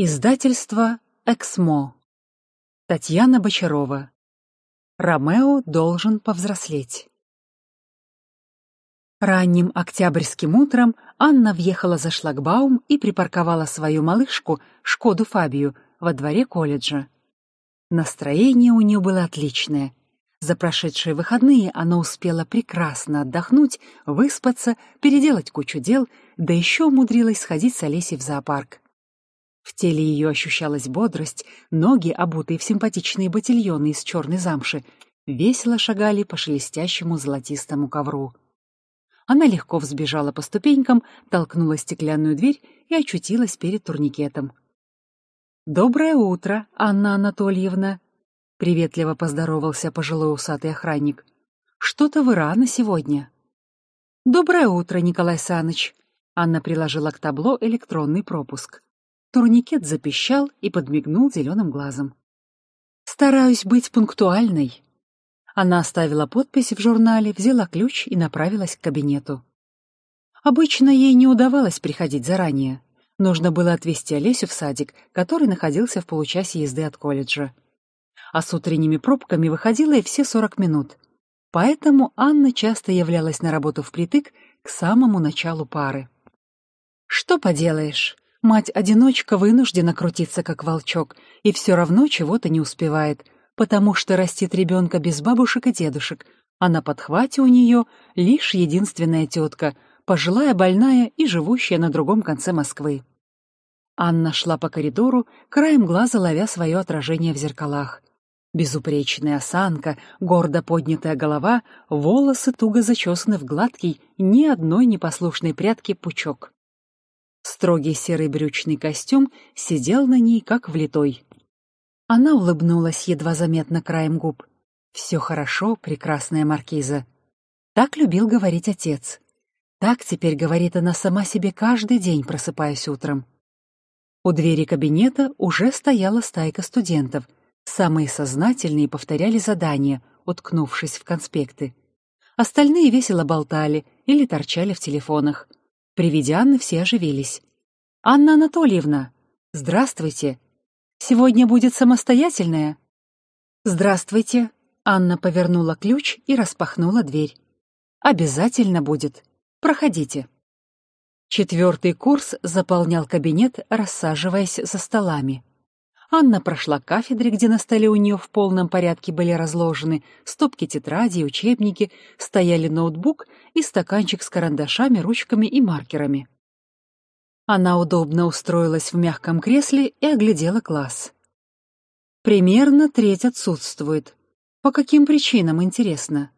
Издательство «Эксмо». Татьяна Бочарова. Ромео должен повзрослеть. Ранним октябрьским утром Анна въехала за шлагбаум и припарковала свою малышку, Шкоду Фабию, во дворе колледжа. Настроение у нее было отличное. За прошедшие выходные она успела прекрасно отдохнуть, выспаться, переделать кучу дел, да еще умудрилась сходить с Олесей в зоопарк. В теле ее ощущалась бодрость, ноги, обутые в симпатичные ботильоны из черной замши, весело шагали по шелестящему золотистому ковру. Она легко взбежала по ступенькам, толкнула стеклянную дверь и очутилась перед турникетом. «Доброе утро, Анна Анатольевна!» — приветливо поздоровался пожилой усатый охранник. «Что-то вы рано сегодня». «Доброе утро, Николай Саныч!» Анна приложила к табло электронный пропуск. Турникет запищал и подмигнул зеленым глазом. «Стараюсь быть пунктуальной». Она оставила подпись в журнале, взяла ключ и направилась к кабинету. Обычно ей не удавалось приходить заранее. Нужно было отвезти Олесю в садик, который находился в получасе езды от колледжа. А с утренними пробками выходила и все 40 минут. Поэтому Анна часто являлась на работу впритык к самому началу пары. «Что поделаешь?» Мать-одиночка вынуждена крутиться как волчок и все равно чего-то не успевает, потому что растит ребенка без бабушек и дедушек, а на подхвате у нее лишь единственная тетка, пожилая больная и живущая на другом конце Москвы. Анна шла по коридору, краем глаза ловя свое отражение в зеркалах. Безупречная осанка, гордо поднятая голова, волосы туго зачесаны в гладкий, ни одной непослушной прядки пучок. Строгий серый брючный костюм сидел на ней, как влитой. Она улыбнулась едва заметно краем губ. «Все хорошо, прекрасная маркиза». Так любил говорить отец. Так теперь говорит она сама себе каждый день, просыпаясь утром. У двери кабинета уже стояла стайка студентов. Самые сознательные повторяли задания, уткнувшись в конспекты. Остальные весело болтали или торчали в телефонах. При Анны все оживились. «Анна Анатольевна, здравствуйте. Сегодня будет самостоятельная?» «Здравствуйте», — Анна повернула ключ и распахнула дверь. «Обязательно будет. Проходите». Четвертый курс заполнял кабинет, рассаживаясь за столами. Анна прошла к кафедре, где на столе у нее в полном порядке были разложены стопки тетрадей, учебники, стояли ноутбук и стаканчик с карандашами, ручками и маркерами. Она удобно устроилась в мягком кресле и оглядела класс. Примерно треть отсутствует. По каким причинам, интересно?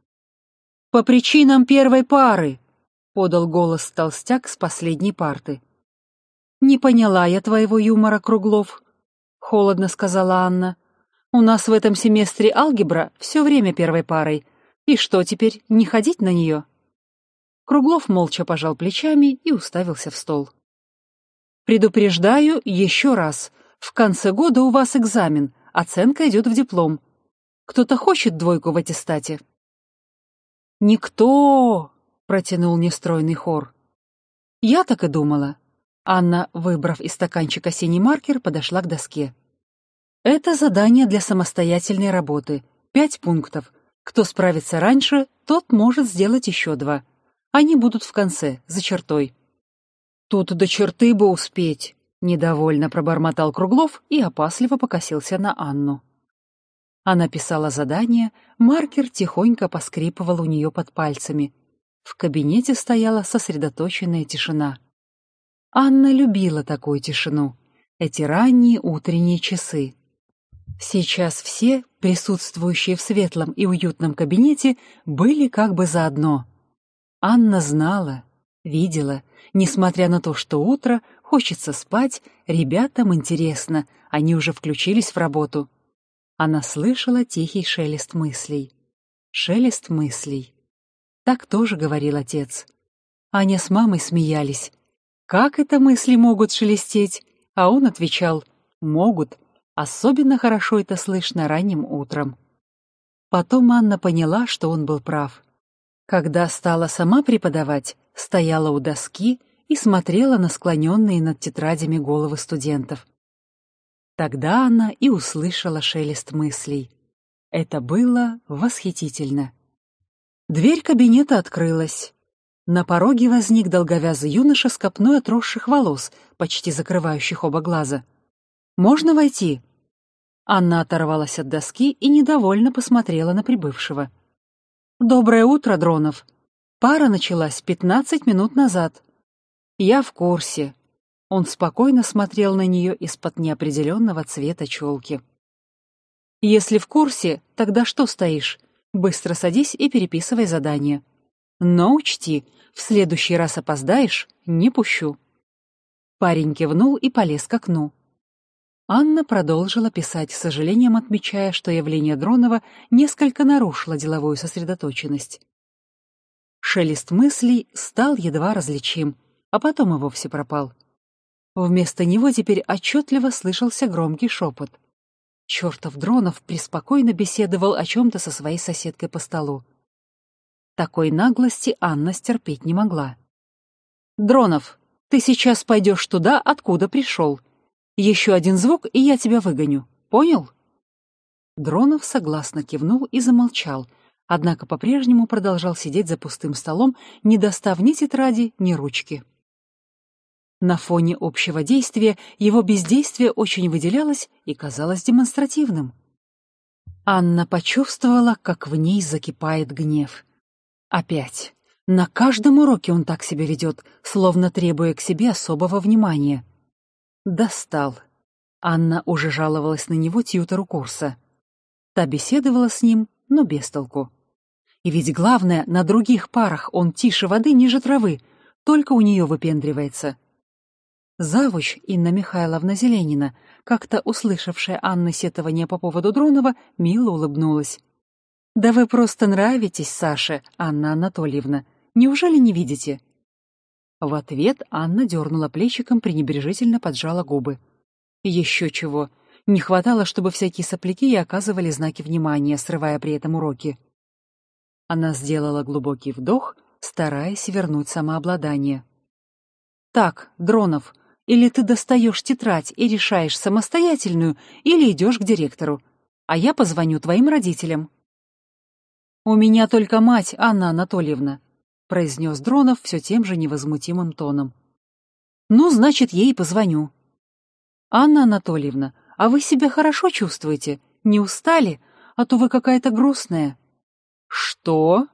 «По причинам первой пары!» — подал голос толстяк с последней парты. «Не поняла я твоего юмора, Круглов», — холодно сказала Анна. «У нас в этом семестре алгебра все время первой парой. И что теперь, не ходить на нее?» Круглов молча пожал плечами и уставился в стол. Предупреждаю еще раз. В конце года у вас экзамен, оценка идет в диплом. Кто-то хочет двойку в аттестате?» «Никто!» — протянул нестройный хор. «Я так и думала». Анна, выбрав из стаканчика синий маркер, подошла к доске. «Это задание для самостоятельной работы. Пять пунктов. Кто справится раньше, тот может сделать еще два. Они будут в конце, за чертой. «Тут до черты бы успеть!» — недовольно пробормотал Круглов и опасливо покосился на Анну. Она писала задание, маркер тихонько поскрипывал у нее под пальцами. В кабинете стояла сосредоточенная тишина. Анна любила такую тишину, эти ранние утренние часы. Сейчас все, присутствующие в светлом и уютном кабинете, были как бы заодно. Анна знала, Видела, несмотря на то, что утро, хочется спать, ребятам интересно, они уже включились в работу. Она слышала тихий шелест мыслей. Шелест мыслей. Так тоже говорил отец. Аня с мамой смеялись. «Как это мысли могут шелестеть?» А он отвечал «Могут. Особенно хорошо это слышно ранним утром». Потом Анна поняла, что он был прав. Когда стала сама преподавать, стояла у доски и смотрела на склоненные над тетрадями головы студентов. Тогда она и услышала шелест мыслей. Это было восхитительно. Дверь кабинета открылась. На пороге возник долговязый юноша с копной отросших волос, почти закрывающих оба глаза. «Можно войти?» Анна оторвалась от доски и недовольно посмотрела на прибывшего. «Доброе утро, Дронов!» Пара началась пятнадцать минут назад. Я в курсе. Он спокойно смотрел на нее из-под неопределенного цвета челки. Если в курсе, тогда что стоишь? Быстро садись и переписывай задание. Но учти, в следующий раз опоздаешь, не пущу. Парень кивнул и полез к окну. Анна продолжила писать, с сожалением отмечая, что явление Дронова несколько нарушило деловую сосредоточенность. Шелест мыслей стал едва различим, а потом и вовсе пропал. Вместо него теперь отчетливо слышался громкий шепот. Чертов Дронов преспокойно беседовал о чем-то со своей соседкой по столу. Такой наглости Анна стерпеть не могла. «Дронов, ты сейчас пойдешь туда, откуда пришел. Еще один звук, и я тебя выгоню. Понял?» Дронов согласно кивнул и замолчал, однако по-прежнему продолжал сидеть за пустым столом, не достав ни тетради, ни ручки. На фоне общего действия его бездействие очень выделялось и казалось демонстративным. Анна почувствовала, как в ней закипает гнев. Опять. На каждом уроке он так себя ведет, словно требуя к себе особого внимания. Достал. Анна уже жаловалась на него тьютору курса. Та беседовала с ним, но без толку. И ведь главное, на других парах он тише воды ниже травы, только у нее выпендривается. Завуч Инна Михайловна Зеленина, как-то услышавшая Анны сетование по поводу Дронова, мило улыбнулась. «Да вы просто нравитесь Саше, Анна Анатольевна. Неужели не видите?» В ответ Анна дернула плечиком, пренебрежительно поджала губы. «Еще чего. Не хватало, чтобы всякие сопляки и оказывали знаки внимания, срывая при этом уроки». Она сделала глубокий вдох, стараясь вернуть самообладание. «Так, Дронов, или ты достаешь тетрадь и решаешь самостоятельную, или идешь к директору, а я позвоню твоим родителям». «У меня только мать, Анна Анатольевна», — произнес Дронов все тем же невозмутимым тоном. «Ну, значит, ей позвоню». «Анна Анатольевна, а вы себя хорошо чувствуете? Не устали? А то вы какая-то грустная». «Что?»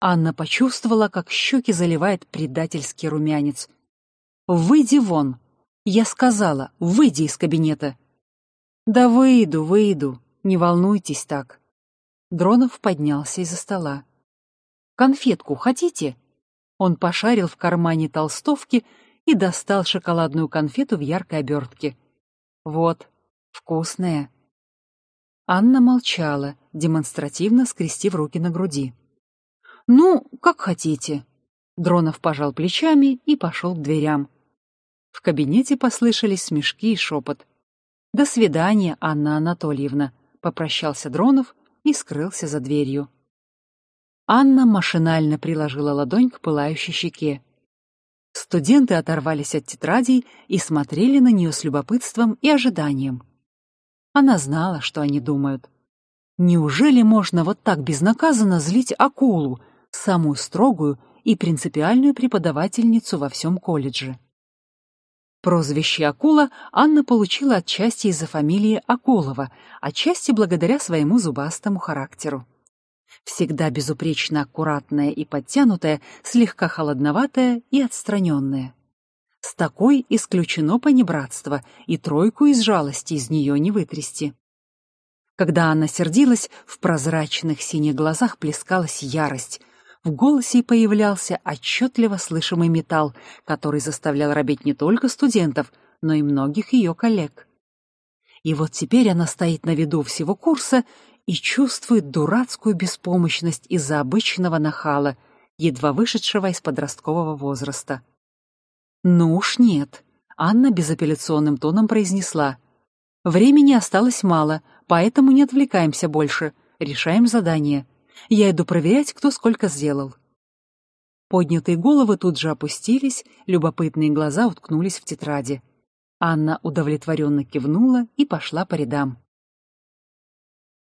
Анна почувствовала, как щеки заливает предательский румянец. «Выйди вон!» Я сказала, выйди из кабинета. «Да выйду, выйду, не волнуйтесь так». Дронов поднялся из-за стола. «Конфетку хотите?» Он пошарил в кармане толстовки и достал шоколадную конфету в яркой обертке. «Вот, вкусная». Анна молчала, демонстративно скрестив руки на груди. «Ну, как хотите». Дронов пожал плечами и пошел к дверям. В кабинете послышались смешки и шепот. «До свидания, Анна Анатольевна», — попрощался Дронов и скрылся за дверью. Анна машинально приложила ладонь к пылающей щеке. Студенты оторвались от тетрадей и смотрели на нее с любопытством и ожиданием. Она знала, что они думают. Неужели можно вот так безнаказанно злить акулу, самую строгую и принципиальную преподавательницу во всем колледже? Прозвище «Акула» Анна получила отчасти из-за фамилии Акулова, отчасти благодаря своему зубастому характеру. Всегда безупречно аккуратная и подтянутая, слегка холодноватая и отстраненная. С такой исключено понебратство, и тройку из жалости из нее не вытрясти. Когда она сердилась, в прозрачных синих глазах плескалась ярость. В голосе появлялся отчетливо слышимый металл, который заставлял робить не только студентов, но и многих ее коллег. И вот теперь она стоит на виду всего курса и чувствует дурацкую беспомощность из-за обычного нахала, едва вышедшего из подросткового возраста. «Ну уж нет», — Анна безапелляционным тоном произнесла. «Времени осталось мало, поэтому не отвлекаемся больше, решаем задание. Я иду проверять, кто сколько сделал». Поднятые головы тут же опустились, любопытные глаза уткнулись в тетради. Анна удовлетворенно кивнула и пошла по рядам.